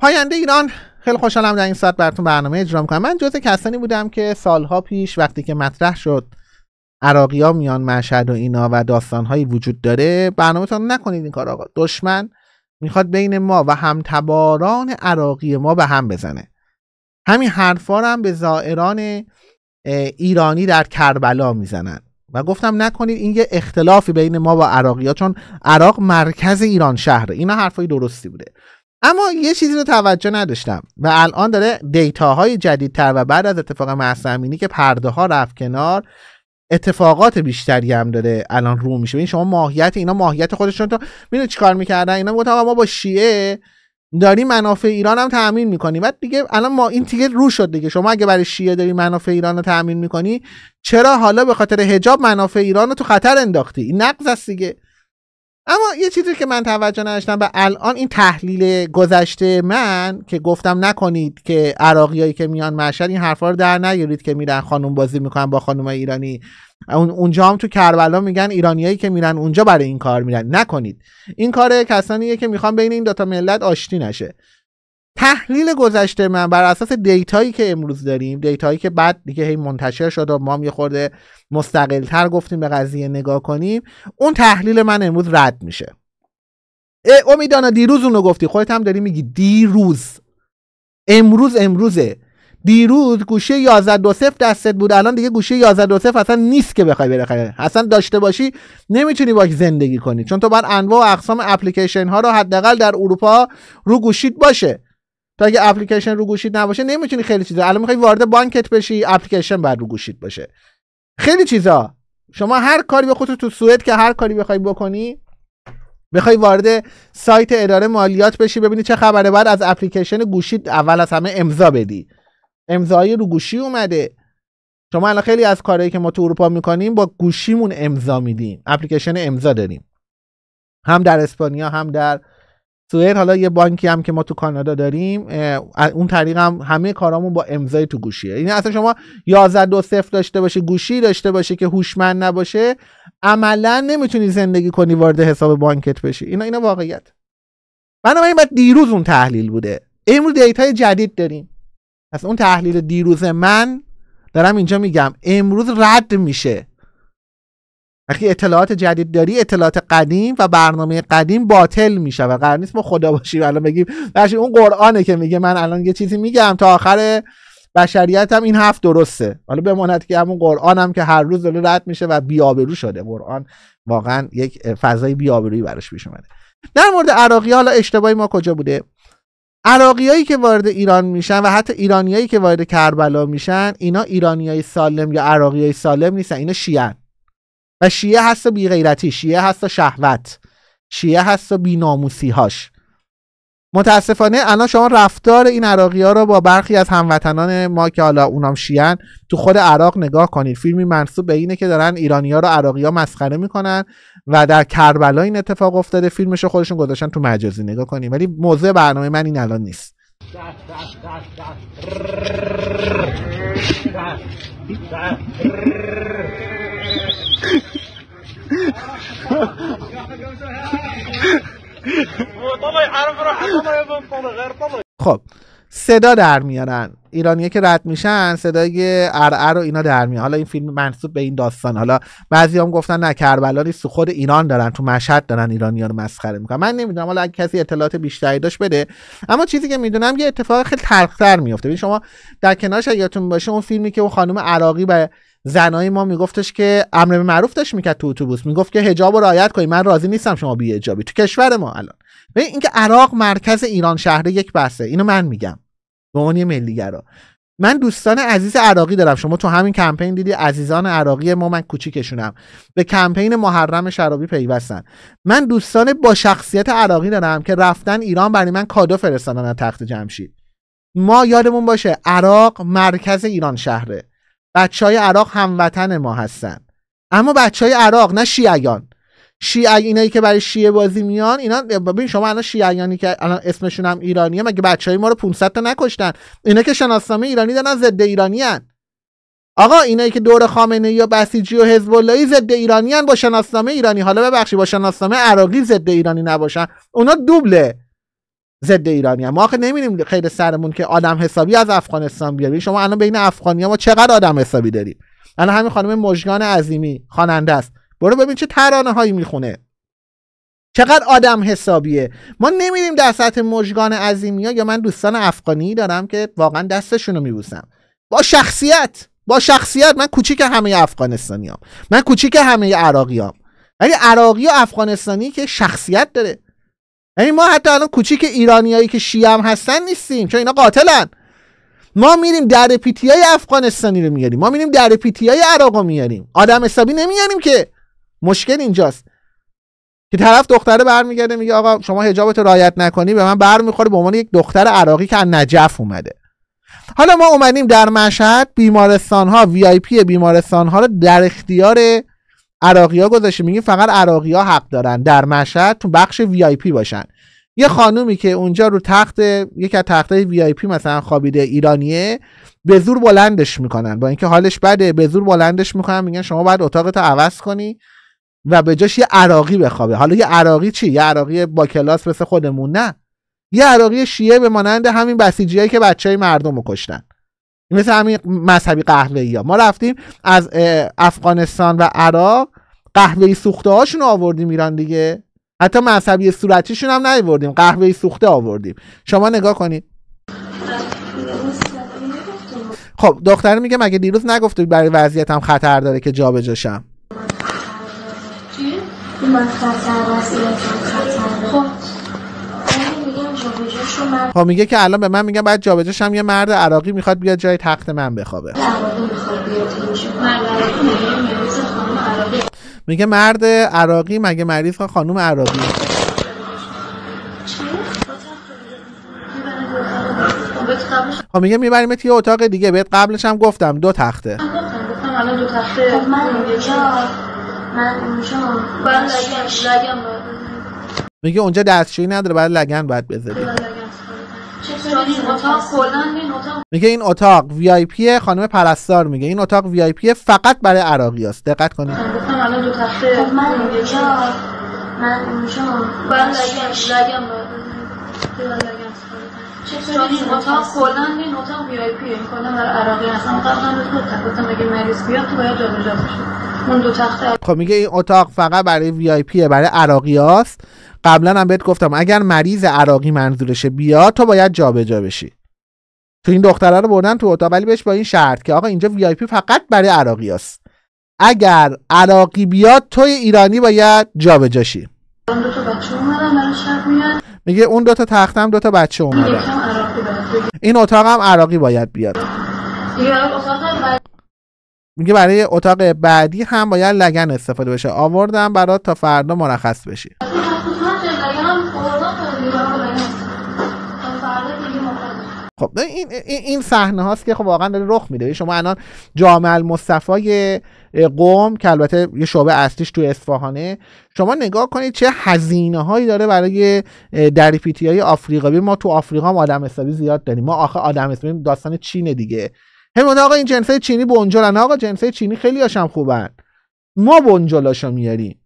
پاینده ایران خیلی خوشحالم در این ساعت براتون برنامه اجرا میکنم من جز کسانی بودم که سالها پیش وقتی که مطرح شد عراقی ها میان مشهد و اینا و داستان هایی وجود داره برنامهتون نکنید این کار آقا دشمن میخواد بین ما و همتباران عراقی ما به هم بزنه همین حرفا هم به زائران ایرانی در کربلا میزنن و گفتم نکنید این یه اختلافی بین ما و عراقی ها چون عراق مرکز ایران شهره اینا حرفای درستی بوده اما یه چیزی رو توجه نداشتم و الان داره دیتاهای جدیدتر و بعد از اتفاق محسمینی که پرده ها رفت کنار اتفاقات بیشتری هم داره الان رو میشه ببین شما ماهیت اینا ماهیت خودشون تو میره چیکار میکردن اینا میگفتن ما با شیعه داری منافع ایران هم تامین میکنی بعد دیگه الان ما این تیگه رو شد دیگه شما اگه برای شیعه داری منافع ایران رو تامین میکنی چرا حالا به خاطر حجاب منافع ایران رو تو خطر انداختی این نقض است دیگه اما یه چیزی که من توجه نداشتم و الان این تحلیل گذشته من که گفتم نکنید که عراقیایی که میان مشهد این حرفا رو در نگیرید که میرن خانم بازی میکنن با خانم ایرانی اون اونجا هم تو کربلا میگن ایرانیایی که میرن اونجا برای این کار میرن نکنید این کار کسانیه که میخوان بین این دوتا ملت آشتی نشه تحلیل گذشته من بر اساس دیتایی که امروز داریم دیتایی که بعد دیگه هی منتشر شد و ما هم یه خورده مستقلتر گفتیم به قضیه نگاه کنیم اون تحلیل من امروز رد میشه امیدانا دیروز اونو گفتی خودت هم داری میگی دیروز امروز امروزه دیروز گوشه 11 دو دستت بود الان دیگه گوشه 11 دو اصلا نیست که بخوای بره اصلا داشته باشی نمیتونی باش زندگی کنی چون تو باید انواع و اقسام اپلیکیشن ها رو حداقل در اروپا رو گوشید باشه تو اگه اپلیکیشن رو گوشید نباشه نمیتونی خیلی چیزا الان میخوای وارد بانکت بشی اپلیکیشن باید رو گوشید باشه خیلی چیزا شما هر کاری به خودت تو سوئد که هر کاری بخوای بکنی بخوای وارد سایت اداره مالیات بشی ببینی چه خبره بعد از اپلیکیشن گوشید اول از همه امضا بدی امضای رو گوشی اومده شما الان خیلی از کارهایی که ما تو اروپا میکنیم با گوشیمون امضا میدیم اپلیکیشن امضا داریم هم در اسپانیا هم در سوئد حالا یه بانکی هم که ما تو کانادا داریم اون طریق همه کارامون با امضای تو گوشیه این یعنی اصلا شما 11 دو صفر داشته باشه گوشی داشته باشه که هوشمند نباشه عملا نمیتونی زندگی کنی وارد حساب بانکت بشی اینا اینا واقعیت بنابراین بعد دیروز اون تحلیل بوده امروز دیتای جدید داریم پس اون تحلیل دیروز من دارم اینجا میگم امروز رد میشه وقتی اطلاعات جدید داری اطلاعات قدیم و برنامه قدیم باطل میشه و قرار نیست ما خدا باشیم الان بگیم بخشی اون قرآنه که میگه من الان یه چیزی میگم تا آخر بشریت هم این هفت درسته حالا بماند که همون قرآن هم که هر روز داره رد میشه و بیابرو شده قرآن واقعا یک فضای بیابرویی براش پیش اومده در مورد عراقی حالا اشتباهی ما کجا بوده عراقیایی که وارد ایران میشن و حتی ایرانیایی که وارد کربلا میشن اینا ایرانیای سالم یا عراقیای سالم نیستن اینا شیعن و شیعه هست و بیغیرتی شیعه هست و شهوت شیعه هست و بیناموسی هاش متاسفانه الان شما رفتار این عراقی ها رو با برخی از هموطنان ما که حالا اونام شیعن تو خود عراق نگاه کنید فیلمی منصوب به اینه که دارن ایرانی ها رو عراقی ها مسخره میکنن و در کربلا این اتفاق افتاده فیلمش رو خودشون گذاشتن تو مجازی نگاه کنید ولی موضوع برنامه من این الان نیست خب صدا در میارن ایرانیه که رد میشن صدای ارعر و اینا در میان حالا این فیلم منصوب به این داستان حالا بعضی هم گفتن نه کربلا نیست خود ایران دارن تو مشهد دارن ایرانی رو مسخره میکنن من نمیدونم حالا اگه کسی اطلاعات بیشتری داشت بده اما چیزی که میدونم یه اتفاق خیلی تلختر میفته ببین شما در کنارش یادتون باشه اون فیلمی که اون خانم عراقی به زنای ما میگفتش که امر به معروف داشت میکرد تو اتوبوس میگفت که حجاب رعایت کنی من راضی نیستم شما بی حجابی تو کشور ما الان ببین اینکه عراق مرکز ایران شهر یک بحثه اینو من میگم به عنوان ملیگرا من دوستان عزیز عراقی دارم شما تو همین کمپین دیدی عزیزان عراقی ما من کوچیکشونم به کمپین محرم شرابی پیوستن من دوستان با شخصیت عراقی دارم که رفتن ایران برای من کادو فرستادن تخت جمشید ما یادمون باشه عراق مرکز ایران شهره بچه های عراق هموطن ما هستن اما بچه های عراق نه شیعیان شیعه اینایی که برای شیعه بازی میان اینا ببین شما الان شیعیانی که الان اسمشون هم ایرانیه مگه بچهای ما رو 500 تا نکشتن اینا که شناسنامه ایرانی دارن ضد ایرانیان. آقا اینایی که دور خامنه یا بسیجی و حزب اللهی ضد ایرانیان با شناسنامه ایرانی حالا ببخشید با شناسنامه عراقی ضد ایرانی نباشن اونا دوبله ضد ایرانی هم. ما آخه نمیریم خیر سرمون که آدم حسابی از افغانستان بیاری شما الان بین افغانی ها ما چقدر آدم حسابی داریم الان همین خانم مژگان عظیمی خواننده است برو ببین چه ترانه هایی میخونه چقدر آدم حسابیه ما نمیریم در سطح مژگان عظیمی ها یا من دوستان افغانی دارم که واقعا دستشون رو میبوسم با شخصیت با شخصیت من کوچیک همه افغانستانیام من کوچیک همه عراقیام ولی عراقی و افغانستانی که شخصیت داره یعنی ما حتی الان کوچیک ایرانیایی که شیعه هم هستن نیستیم چون اینا قاتلن ما میریم در پیتی های افغانستانی رو میاریم ما میریم در پیتی های عراق رو میاریم آدم حسابی نمیاریم که مشکل اینجاست که طرف دختره برمیگرده میگه آقا شما حجابت رو رعایت نکنی به من برمیخوره به عنوان یک دختر عراقی که از نجف اومده حالا ما اومدیم در مشهد بیمارستان ها وی آی پی بیمارستان ها رو در اختیار ها گذاشته میگی فقط ها حق دارن در مشهد تو بخش وی آی پی باشن یه خانومی که اونجا رو تخت یک از های وی آی پی مثلا خوابیده ایرانیه به زور بلندش میکنن با اینکه حالش بده به زور بلندش میکنن میگن شما باید اتاقت عوض کنی و به جاش یه عراقی بخوابه حالا یه عراقی چی یه عراقی با کلاس مثل خودمون نه یه عراقی شیعه به مانند همین بسیجیایی که بچه های مردم رو کشتن مثل همین مذهبی قهوه ای ها ما رفتیم از افغانستان و عراق قهوه ای سوخته هاشون آوردیم ایران دیگه حتی مذهبی صورتیشون هم نیوردیم قهوه ای سوخته آوردیم شما نگاه کنید خب دختر میگه مگه دیروز نگفته برای وضعیتم خطر داره که جابجاشم خب میگه که الان به من میگن بعد جابجاش هم یه مرد عراقی میخواد بیاد جای تخت من بخوابه میگه مرد عراقی مگه مریض خانوم عراقی خب،, خب میگه میبریم یه اتاق دیگه بهت قبلش هم گفتم دو تخته میگه اونجا دستشویی نداره بعد لگن باید بذاری میگه این اتاق وی آی خانم پرستار میگه این اتاق وی آی فقط برای عراقی است دقت کنید من دو خب من لگم این خب میگه این اتاق فقط برای وی آی پیه برای عراقی هاست قبلا هم بهت گفتم اگر مریض عراقی منظورشه بیاد تو باید جابجا بشی تو این دختره رو بردن تو اتاق ولی بهش با این شرط که آقا اینجا وی آی پی فقط برای عراقی اگر عراقی بیاد توی ایرانی باید جابجاشی. دو میاد میگه اون دوتا تختم دوتا بچه اومده این اتاق هم عراقی باید بیاد میگه برای اتاق بعدی هم باید لگن استفاده بشه آوردم برات تا فردا مرخص بشی خب این این صحنه هاست که خب واقعا داره رخ میده یعنی شما الان جامع المصطفای قوم که البته یه شعبه اصلیش تو اصفهانه شما نگاه کنید چه هزینه هایی داره برای دریپیتی های آفریقایی ما تو آفریقا ما آدم حسابی زیاد داریم ما آخه آدم حسابی داستان چینه دیگه همون آقا این جنسه چینی بنجلن آقا جنسه چینی خیلی هاشم خوبن ما بنجلاشو میاریم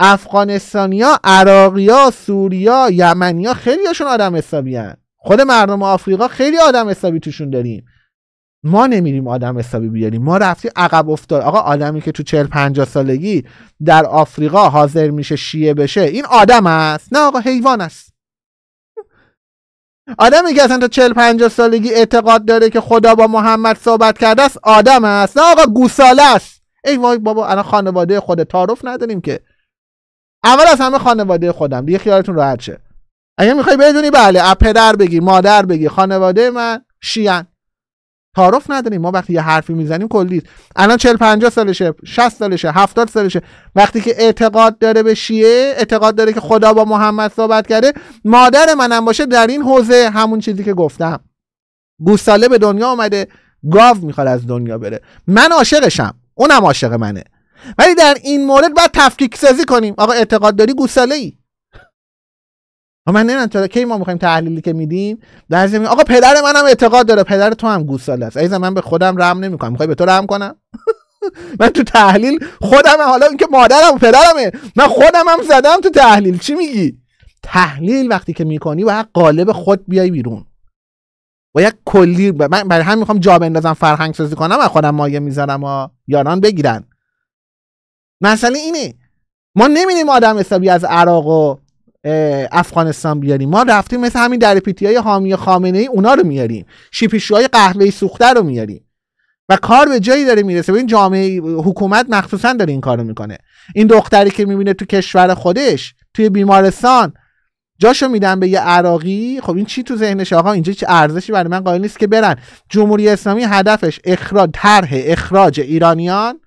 افغانستانیا عراقیا سوریا یمنیا خیلی هاشون آدم حسابی خود مردم آفریقا خیلی آدم حسابی توشون داریم ما نمیریم آدم حسابی بیاریم ما رفتیم عقب افتاد آقا آدمی که تو 40 50 سالگی در آفریقا حاضر میشه شیعه بشه این آدم است نه آقا حیوان است آدمی که اصلا تا 40 50 سالگی اعتقاد داره که خدا با محمد صحبت کرده است آدم است نه آقا گوساله است ای وای بابا الان خانواده خود تعارف نداریم که اول از همه خانواده خودم دیگه خیالتون راحت شه اگه میخوای بدونی بله پدر بگی مادر بگی خانواده من شیان تعارف نداریم ما وقتی یه حرفی میزنیم کلی الان 40 50 سالشه 60 سالشه 70 سالشه وقتی که اعتقاد داره به شیعه اعتقاد داره که خدا با محمد صحبت کرده مادر منم باشه در این حوزه همون چیزی که گفتم گوساله به دنیا اومده گاو میخواد از دنیا بره من عاشقشم اونم عاشق منه ولی در این مورد باید تفکیک سازی کنیم آقا اعتقاد داری گوساله ای خب من نمیدونم چرا کی ما میخوایم تحلیلی که میدیم در زمین آقا پدر منم اعتقاد داره پدر تو هم گوساله است عزیزم من به خودم رم نمیکنم میخوای به تو رم کنم من تو تحلیل خودم حالا اینکه مادرم و پدرمه من خودم هم زدم تو تحلیل چی میگی تحلیل وقتی که میکنی باید قالب خود بیای بیرون و یک کلی ب... من برای هم میخوام جا بندازم فرهنگ سازی کنم و خودم مایه میذارم و یاران بگیرن مسئله اینه ما نمیدیم آدم حسابی از عراق و افغانستان بیاریم ما رفتیم مثل همین در پیتی های حامی خامنه ای اونا رو میاریم شیپیشو های قهوه سوخته رو میاریم و کار به جایی داره میرسه و این جامعه حکومت مخصوصا داره این کارو میکنه این دختری که میبینه تو کشور خودش توی بیمارستان جاشو میدن به یه عراقی خب این چی تو ذهنش آقا اینجا چه ارزشی برای من قائل نیست که برن جمهوری اسلامی هدفش اخراج طرح اخراج ایرانیان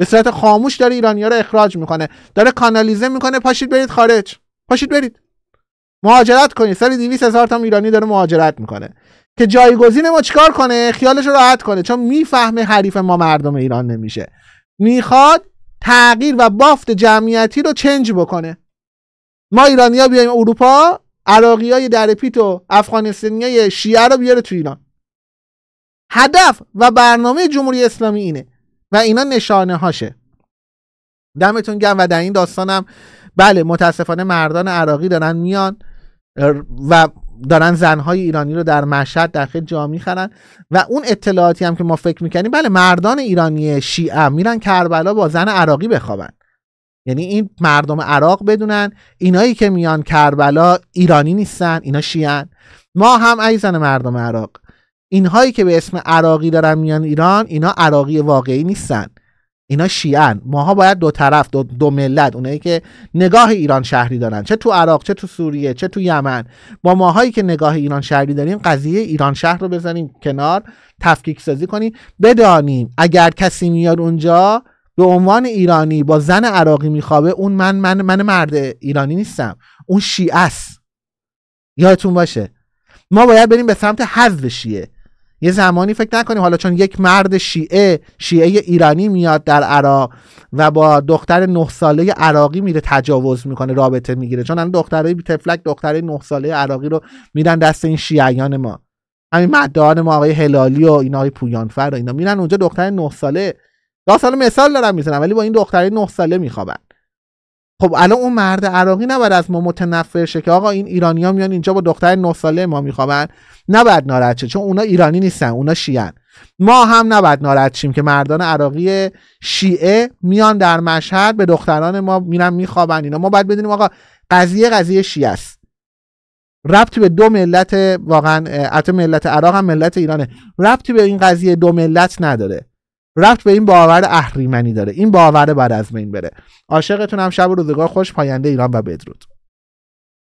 به صورت خاموش داره ایرانیا رو اخراج میکنه داره کانالیزه میکنه پاشید برید خارج پاشید برید مهاجرت کنید سری 200 هزار تا ایرانی داره مهاجرت میکنه که جایگزین ما چیکار کنه خیالش رو راحت کنه چون میفهمه حریف ما مردم ایران نمیشه میخواد تغییر و بافت جمعیتی رو چنج بکنه ما ایرانیا بیایم اروپا عراقی های در پیت و افغانستانی های شیعه رو بیاره تو ایران هدف و برنامه جمهوری اسلامی اینه و اینا نشانه هاشه دمتون گم و در این داستانم بله متاسفانه مردان عراقی دارن میان و دارن زنهای ایرانی رو در مشهد در خیلی جا میخرن و اون اطلاعاتی هم که ما فکر میکنیم بله مردان ایرانی شیعه میرن کربلا با زن عراقی بخوابن یعنی این مردم عراق بدونن اینایی که میان کربلا ایرانی نیستن اینا شیعن ما هم زن مردم عراق اینهایی که به اسم عراقی دارن میان ایران اینا عراقی واقعی نیستن اینا شیعن ماها باید دو طرف دو, دو ملت اونایی که نگاه ایران شهری دارن چه تو عراق چه تو سوریه چه تو یمن با ماهایی که نگاه ایران شهری داریم قضیه ایران شهر رو بزنیم کنار تفکیک سازی کنیم بدانیم اگر کسی میاد اونجا به عنوان ایرانی با زن عراقی میخوابه اون من من من مرد ایرانی نیستم اون شیعه است یادتون باشه ما باید بریم به سمت حذف شیعه یه زمانی فکر نکنیم حالا چون یک مرد شیعه شیعه ایرانی میاد در عراق و با دختر نه ساله عراقی میره تجاوز میکنه رابطه میگیره چون هم دخترای تفلک دختر نه ساله عراقی رو میرن دست این شیعیان ما همین مدان ما آقای هلالی و این آقای پویانفر و اینا میرن اونجا دختر نه ساله ساله مثال دارم میزنم ولی با این دختر نه ساله میخوابن خب الان اون مرد عراقی نباید از ما متنفر شه که آقا این ایرانی ها میان اینجا با دختر نه ساله ما میخوابن نباید ناراحت شه چون اونا ایرانی نیستن اونا شیعن ما هم نباید ناراحت شیم که مردان عراقی شیعه میان در مشهد به دختران ما میرن میخوابن اینا ما باید بدونیم آقا قضیه قضیه شیعه است ربطی به دو ملت واقعا ملت عراق هم ملت ایرانه ربطی به این قضیه دو ملت نداره رفت به این باور اهریمنی داره این باور بعد از بین بره هم شب و روزگار خوش پاینده ایران و بدرود